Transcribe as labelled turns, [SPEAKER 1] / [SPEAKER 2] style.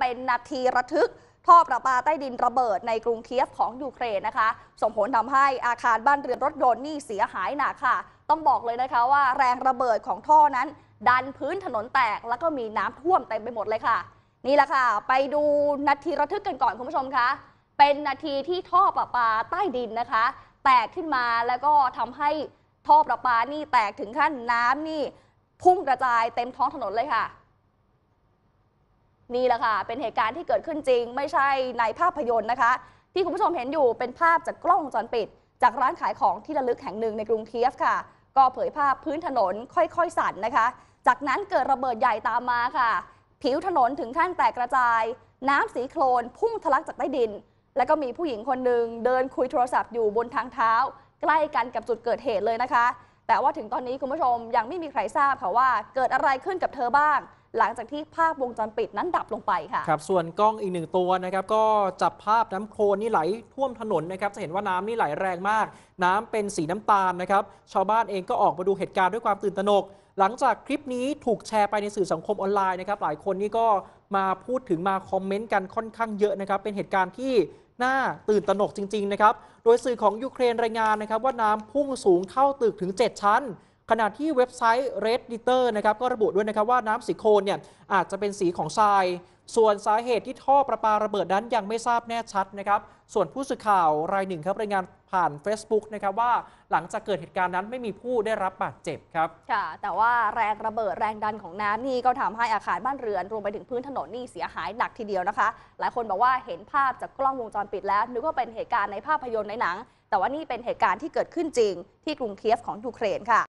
[SPEAKER 1] เป็นนาทีระทึกท่อประปาใต้ดินระเบิดในกรุงเคียฟของยูเครนนะคะ ส่งผลทำให้อาคารบ้านเรือนรถยนต์นี่เสียหายหนักค่ะ ต้องบอกเลยนะคะว่าแรงระเบิดของท่อนั้น ดันพื้นถนนแตกแล้วก็มีน้ำท่วมเต็มไปหมดเลยค่ะ นี่แหละค่ะ ไปดูนาทีระทึกกันก่อนคุณผู้ชมคะเป็นนาทีที่ท่อประปาใต้ดินนะคะ แตกขึ้นมาแล้วก็ทำให้ท่อประปานี่แตกถึงขั้นน้ำนี่พุ่งกระจายเต็มท้องถนนเลยค่ะนี่แหละค่ะเป็นเหตุการณ์ที่เกิดขึ้นจริง ไม่ใช่ในภาพยนตร์นะคะ ที่คุณผู้ชมเห็นอยู่เป็นภาพจากกล้องวงจรปิด จากร้านขายของที่ระลึกแห่งหนึ่งในกรุงเคียฟค่ะ ก็เผยภาพพื้นถนนค่อยๆสั่นนะคะ จากนั้นเกิดระเบิดใหญ่ตามมาค่ะ ผิวถนนถึงขั้นแตกกระจาย น้ำสีโคลนพุ่งทะลักจากใต้ดิน แล้วก็มีผู้หญิงคนหนึ่งเดินคุยโทรศัพท์อยู่บนทางเท้า ใกล้กันกับจุดเกิดเหตุเลยนะคะ แต่ว่าถึงตอนนี้คุณผู้ชมยังไม่มีใครทราบค่ะว่าเกิดอะไรขึ้นกับเธอบ้างหลังจากที่ภาพวงจรปิดนั้นดับลงไปค่ะค
[SPEAKER 2] รับส่วนกล้องอีกหนึ่งตัวนะครับก็จับภาพน้ำโคลนนี่ไหลท่วมถนนนะครับจะเห็นว่าน้ำนี่ไหลแรงมาก น้ำเป็นสีน้ำตาลนะครับชาวบ้านเองก็ออกมาดูเหตุการณ์ด้วยความตื่นตระหนก หลังจากคลิปนี้ถูกแชร์ไปในสื่อสังคมออนไลน์นะครับหลายคนนี่ก็มาพูดถึงมาคอมเมนต์กันค่อนข้างเยอะนะครับเป็นเหตุการณ์ที่น่าตื่นตระหนกจริงๆนะครับโดยสื่อของยูเครนรายงานนะครับว่าน้ำพุ่งสูงเข้าตึกถึง 7 ชั้นขณะที่เว็บไซต์ Redditor นะครับก็ระบุด้วยนะครับว่าน้ำสีโคลนเนี่ยอาจจะเป็นสีของทราย ส่วนสาเหตุที่ท่อประปาระเบิดนั้นยังไม่ทราบแน่ชัดนะครับ ส่วนผู้สื่อข่าวรายหนึ่งครับ รายงานผ่าน Facebook นะครับว่าหลังจากเกิดเหตุการณ์นั้นไม่มีผู้ได้รับบาดเจ็บครับ
[SPEAKER 1] ค่ะแต่ว่าแรงระเบิดแรงดันของน้ำนี่ก็ทำให้อาคารบ้านเรือนรวมไปถึงพื้นถนนนี่เสียหายหนักทีเดียวนะคะ หลายคนบอกว่าเห็นภาพจากกล้องวงจรปิดแล้วนึกว่าเป็นเหตุการณ์ในภาพยนตร์ในหนัง แต่ว่านี่เป็นเหตุการณ์ที่เกิดขึ้นจริง ที่กรุงเคียฟของยูเครนค่ะ